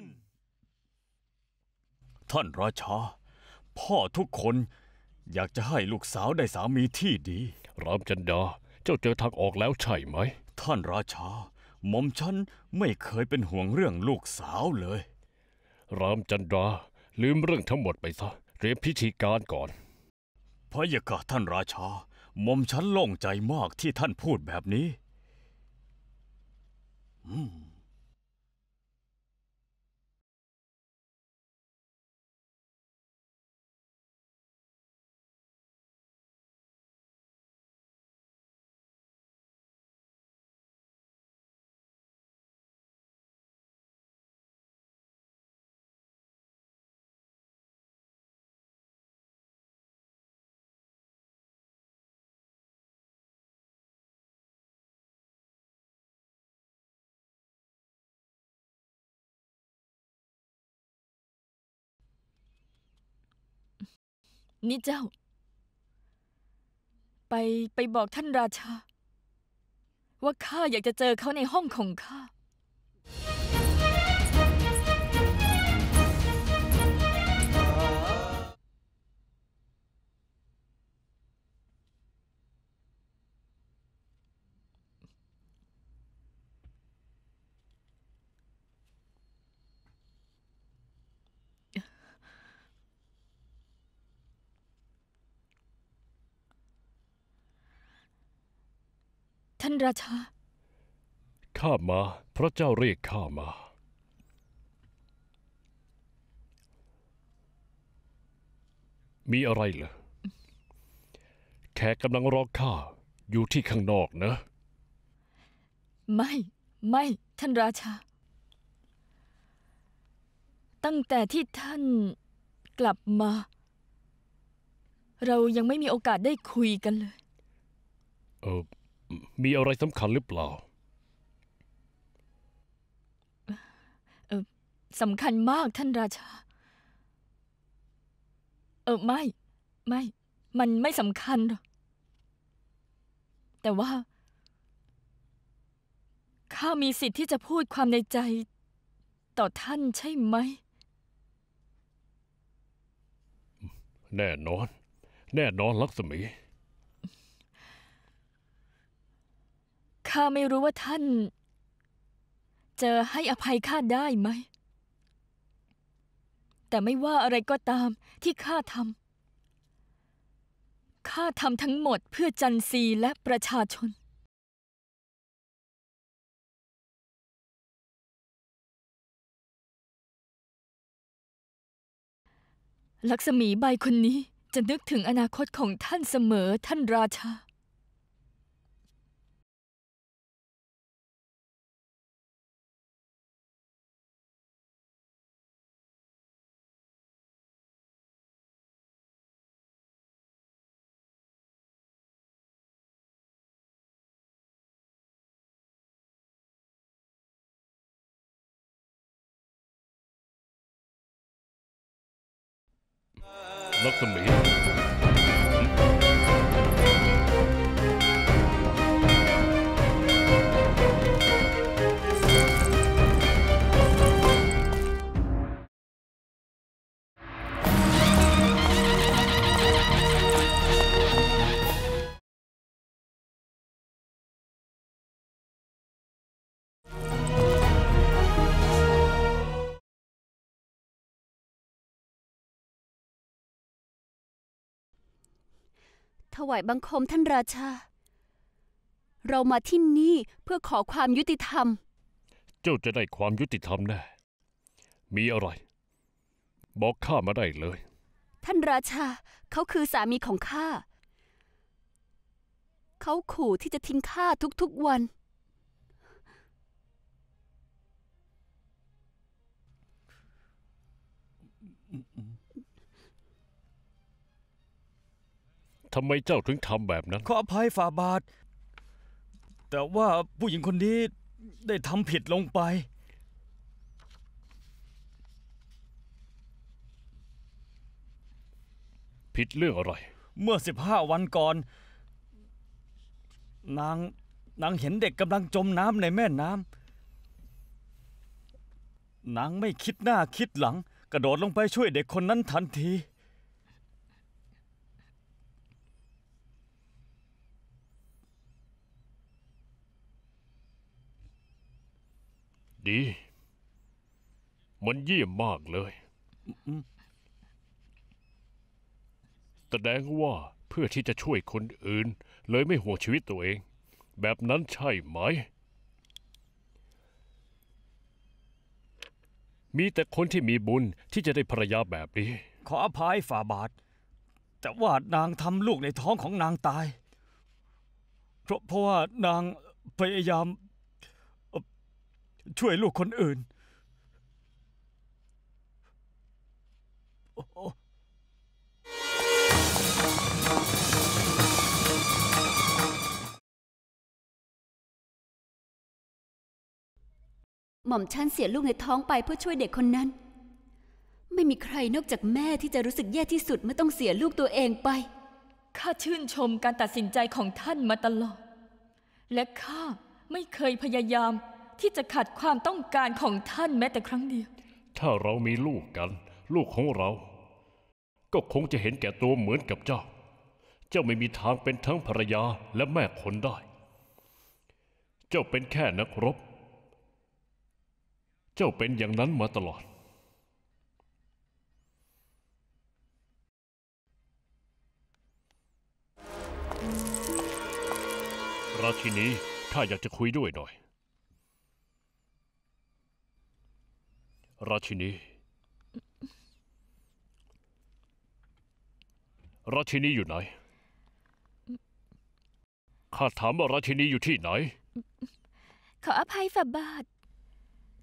นท่านราชาพ่อทุกคน อยากจะให้ลูกสาวได้สามีที่ดีรามจันดาเจ้าเจอทางออกแล้วใช่ไหม ท่านราชาหม่อมฉันไม่เคยเป็นห่วงเรื่องลูกสาวเลยรามจันดาลืมเรื่องทั้งหมดไปซะ เรียบพิธีการก่อนพระยากะท่านราชาหม่อมฉันโล่งใจมากที่ท่านพูดแบบนี้ อืมนี่เจ้า ไปไปบอกท่านราชาว่าข้าอยากจะเจอเขาในห้องของข้าราชาข้ามา พระเจ้าเรียกข้ามา มีอะไรเหรอแขกกำลังรอข้า อยู่ที่ข้างนอกนะ ไม่ ไม่ ท่านราชา ตั้งแต่ที่ท่านกลับมา เรายังไม่มีโอกาสได้คุยกันเลยเออมีอะไรสำคัญหรือเปล่าสำคัญมากท่านราชา เออไม่ ไม่ มันไม่สำคัญหรอกแต่ว่า ข้ามีสิทธิ์ที่จะพูดความในใจ ต่อท่านใช่ไหม แน่นอน แน่นอนลักษมีข้าไม่รู้ว่าท่านจะให้อภัยข้าได้ไหม แต่ไม่ว่าอะไรก็ตามที่ข้าทำข้าทำทั้งหมดเพื่อจันทรีและประชาชน ลักษมีใบคนนี้จะนึกถึงอนาคตของท่านเสมอท่านราชา look the me. ถวายบังคมท่านราชา เรามาที่นี่ เพื่อขอความยุติธรรม เจ้าจะได้ความยุติธรรมแน่ มีอะไร บอกข้ามาได้เลย ท่านราชาเขาคือสามีของข้า เขาขู่ที่จะทิ้งข้าทุกๆวันทำไมเจ้าถึงทำแบบนั้นขออภัยฝ่าบาท แต่ว่าผู้หญิงคนนี้ได้ทำผิดลงไป ผิดเรื่องอะไรเมื่อสิบห้าวันก่อน นางนางเห็นเด็กกำลังจมน้ำในแม่น้ำนางไม่คิดหน้าคิดหลัง กระโดดลงไปช่วยเด็กคนนั้นทันทีดี มันเยี่ยมมากเลยแสดงว่าเพื่อที่จะช่วยคนอื่น เลยไม่ห่วงชีวิตตัวเอง แบบนั้นใช่ไหม มีแต่คนที่มีบุญที่จะได้ภรรยาแบบนี้ ขออภัยฝ่าบาท แต่ว่านางทำลูกในท้องของนางตาย เพราะเพราะว่านางพยายามช่วยลูกคนอื่น หม่อมฉันเสียลูกในท้องไปเพื่อช่วยเด็กคนนั้น ไม่มีใครนอกจากแม่ที่จะรู้สึกแย่ที่สุดเมื่อต้องเสียลูกตัวเองไป ข้าชื่นชมการตัดสินใจของท่านมาตลอด และข้าไม่เคยพยายามที่จะขัดความต้องการของท่านแม้แต่ครั้งเดียว ถ้าเรามีลูกกัน ลูกของเรา ก็คงจะเห็นแก่ตัวเหมือนกับเจ้า เจ้าไม่มีทางเป็นทั้งภรรยาและแม่คนได้ เจ้าเป็นแค่นักรบ เจ้าเป็นอย่างนั้นมาตลอด ราชินีข้าอยากจะคุยด้วยหน่อยราชินี ราชินีอยู่ไหน ข้าถามว่าราชินีอยู่ที่ไหน ขออภัยฝ่าบาท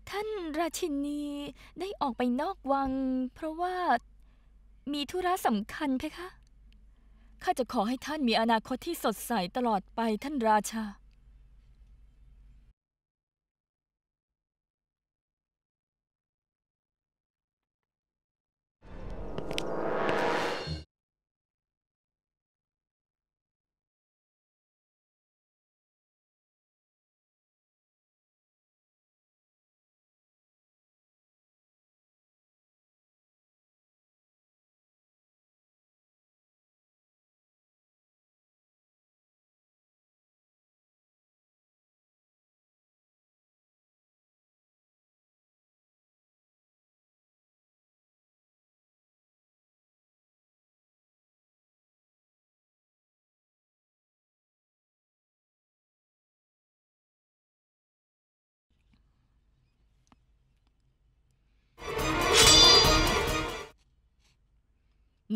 ท่านราชินีได้ออกไปนอกวังเพราะว่ามีธุระสำคัญเพคะ ข้าจะขอให้ท่านมีอนาคตที่สดใสตลอดไปท่านราชา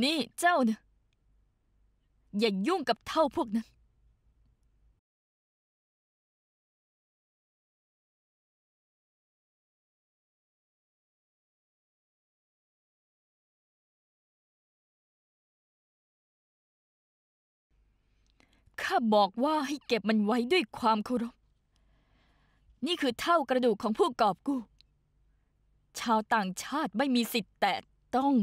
นี่เจ้าเนี่ยอย่ายุ่งกับเท่าพวกนั้น ข้าบอกว่าให้เก็บมันไว้ด้วยความเคารพนี่คือเท่ากระดูกของผู้กอบกู้ชาวต่างชาติไม่มีสิทธิ์แตะต้อง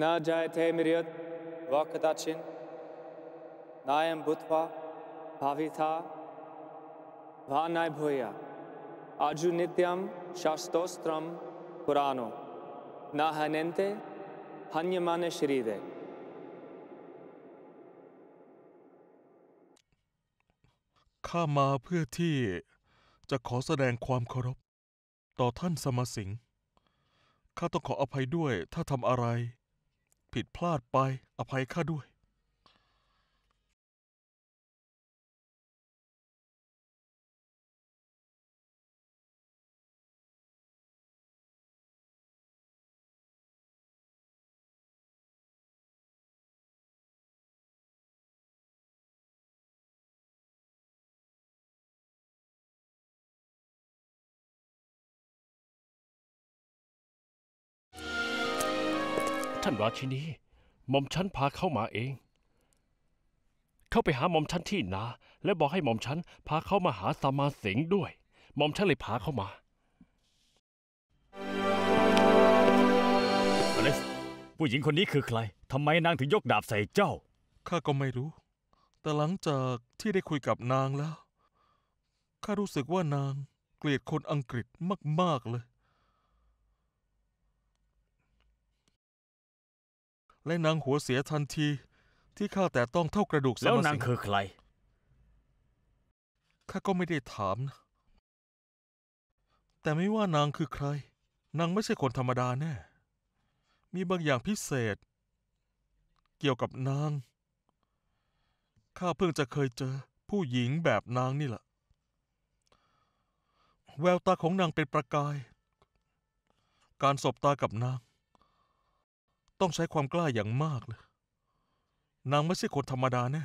न जायते मृत व कदाचिन नायम भूतवा भावी था भा नाय भूया आजु नित्यम शास्त्रोस्त्रम पुरानो न हनते हन्यमान शरीर ข้ามาเพื่อที่จะขอแสดงความเคารพ ข้ามาเพื่อที่จะขอแสดงความเคารพต่อท่านสมสิงข้าต้องขออภัยด้วยถ้าทำอะไรผิดพลาดไป อภัยข้าด้วยท่านราชินีหม่อมฉันพาเข้ามาเอง เข้าไปหาหม่อมฉันที่นา และบอกให้หม่อมฉันพาเข้ามาหาสามาเสงด้วย หม่อมฉันเลยพาเข้ามาอเลสผู้หญิงคนนี้คือใครทำไมนางถึงยกดาบใส่เจ้าข้าก็ไม่รู้ แต่หลังจากที่ได้คุยกับนางแล้วข้ารู้สึกว่านาง เกลียดคนอังกฤษมากๆเลยและนางหัวเสียทันทีที่ข้าแต่ต้องเท่ากระดูกสมแล้วนางงคือใครข้าก็ไม่ได้ถามนะแต่ไม่ว่านางคือใคร นางไม่ใช่คนธรรมดาแน่มีบางอย่างพิเศษ เกี่ยวกับนางข้าเพิ่งจะเคยเจอผู้หญิงแบบนางนี่แหละแววตาของนางเป็นประกาย การสบตากับนางต้องใช้ความกล้าอย่างมากเลย นางไม่ใช่คนธรรมดาแน่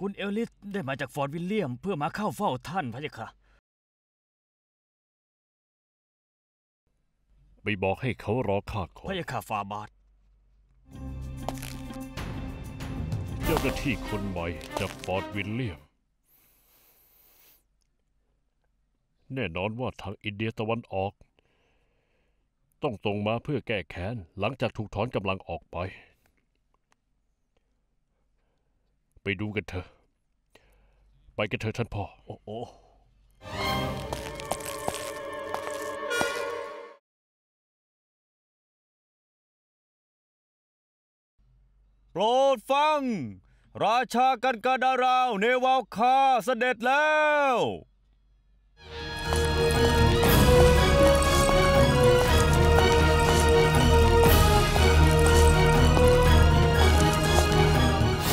คุณเอลิสได้มาจากฟอร์ดวิลเลียมเพื่อมาเข้าเฝ้าท่านพระยะค่ะไปบอกให้เขารอข้าก่อนพยาคาฟาบาทเจ้าหน้าที่คนใหม่จากฟอร์ดวิลเลียมแน่นอนว่าทางอินเดียตะวันออก ต้องตรงมาเพื่อแก้แค้น หลังจากถูกถอนกำลังออกไป ไปดูกันเถอะไปกันเถอะท่านพ่อโอ้โอโปรดฟัง ราชากันกาดาราว เนวาคาเสด็จแล้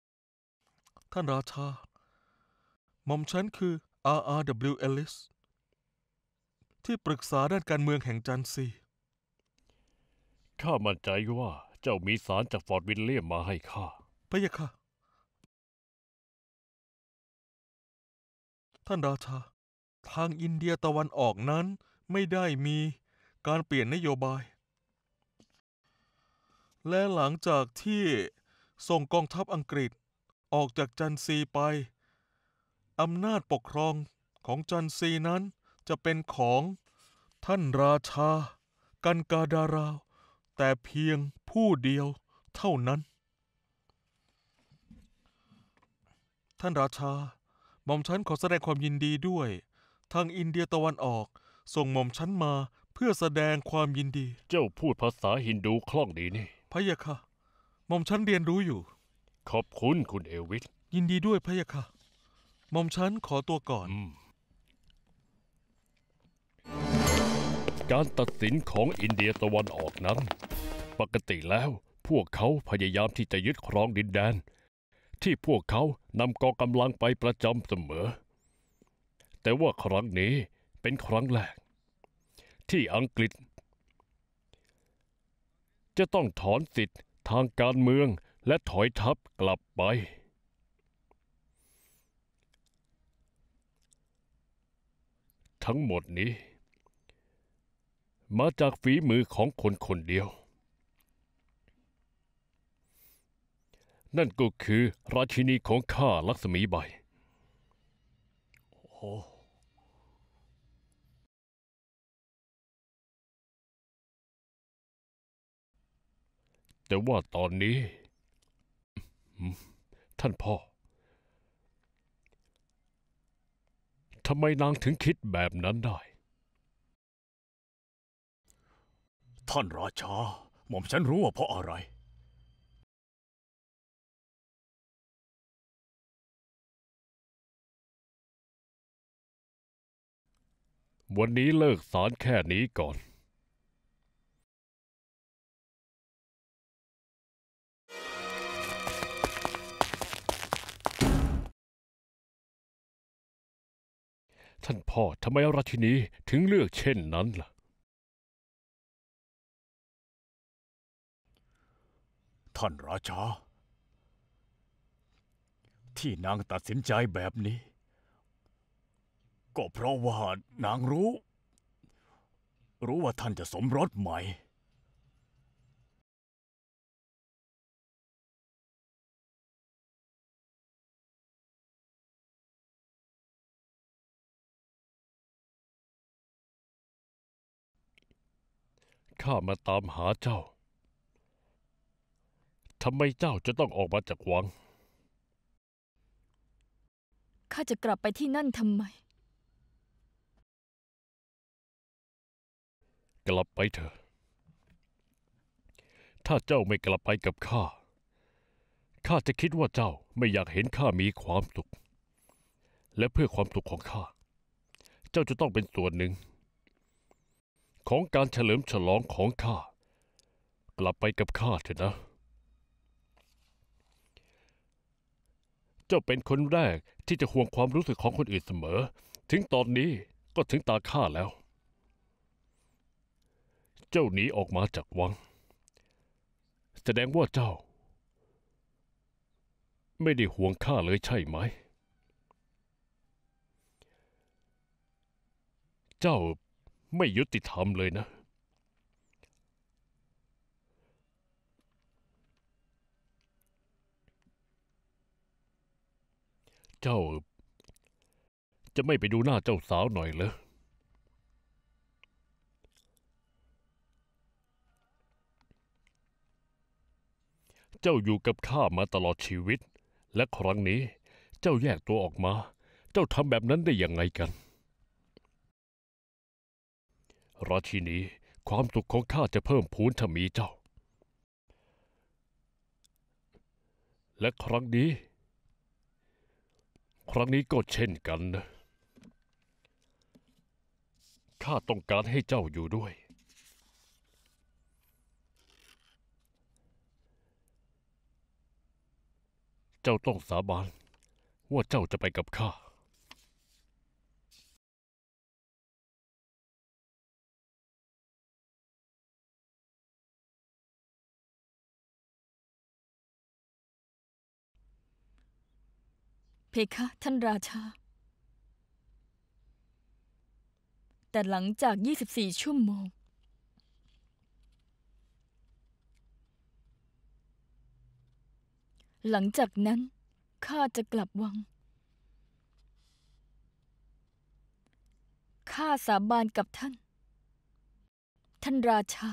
ว ท่านราชาหม่อมฉันคือ R.R.W. Ellis ที่ปรึกษาด้านการเมืองแห่งจันซี ข้ามั่นใจว่าเจ้ามีสารจากฟอร์ดวินเลียมมาให้ข้าพะยะค่ะ ท่านราชา ทางอินเดียตะวันออกนั้นไม่ได้มีการเปลี่ยนนโยบาย และหลังจากที่ส่งกองทัพอังกฤษออกจากจันซีไปอำนาจปกครองของจันซีนั้น จะเป็นของท่านราชา กันกาดาราว แต่เพียงผู้เดียวเท่านั้น ท่านราชา หม่อมฉันขอแสดงความยินดีด้วย ทางอินเดียตะวันออกส่งหม่อมฉันมาเพื่อแสดงความยินดี เจ้าพูดภาษาฮินดูคล่องดีนี่พะยะค่ะหม่อมฉันเรียนรู้อยู่ ขอบคุณ คุณเอวิทยินดีด้วยพะยะค่ะหม่อมฉันขอตัวก่อน การตัดสินของอินเดียตะวันออกนั้น ปกติแล้วพวกเขาพยายามที่จะยึดครองดินแดน ที่พวกเขานำกองกำลังไปประจำเสมอ แต่ว่าครั้งนี้เป็นครั้งแรก ที่อังกฤษ จะต้องถอนสิทธิ์ทางการเมืองและถอยทัพกลับไปทั้งหมดนี้ มาจากฝีมือของคนคนเดียว นั่นก็คือราชินีของข้าลักษมีใบ โอ้แต่ว่าตอนนี้ ท่านพ่อทำไมนางถึงคิดแบบนั้นได้ ท่านราชาหม่อมฉันรู้ว่าเพราะอะไร วันนี้เลิกสารแค่นี้ก่อนท่านพ่อ ทำไมราชินี ถึงเลือกเช่นนั้นล่ะ ท่านราชาที่นางตัดสินใจแบบนี้ ก็เพราะว่านางรู้ รู้ว่าท่านจะสมรสใหม่ข้ามาตามหาเจ้า ทำไมเจ้าจะต้องออกมาจากวัง ข้าจะกลับไปที่นั่นทำไม กลับไปเถอะถ้าเจ้าไม่กลับไปกับข้า ข้าจะคิดว่าเจ้าไม่อยากเห็นข้ามีความสุข และเพื่อความสุขของข้า เจ้าจะต้องเป็นส่วนหนึ่งของการเฉลิมฉลองของข้ากลับไปกับข้าเถอะนะ เจ้าเป็นคนแรกที่จะห่วงความรู้สึกของคนอื่นเสมอ ถึงตอนนี้ก็ถึงตาข้าแล้ว เจ้าหนีออกมาจากวัง แสดงว่าเจ้า ไม่ได้ห่วงข้าเลยใช่ไหม เจ้าไม่ยุติธรรมเลยนะ เจ้า จะไม่ไปดูหน้าเจ้าสาวหน่อยเหรอ เจ้าอยู่กับข้ามาตลอดชีวิต และครั้งนี้เจ้าแยกตัวออกมา เจ้าทำแบบนั้นได้อย่างไงกันราชินีความสุขของข้าจะเพิ่มพูนถ้ามีเจ้า และครั้งนี้ ครั้งนี้ก็เช่นกันนะข้าต้องการให้เจ้าอยู่ด้วย เจ้าต้องสาบานว่าเจ้าจะไปกับข้าเพคะท่านราชา แต่หลังจาก 24 ชั่วโมง หลังจากนั้นข้าจะกลับวังข้าสาบานกับท่าน ท่านราชา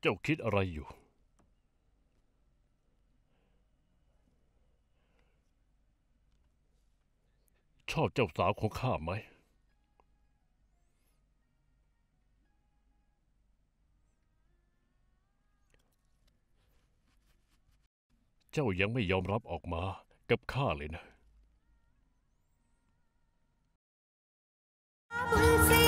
เจ้าคิดอะไรอยู่ ชอบเจ้าสาวของข้าไหม เจ้ายังไม่ยอมรับออกมากับข้าเลยนะ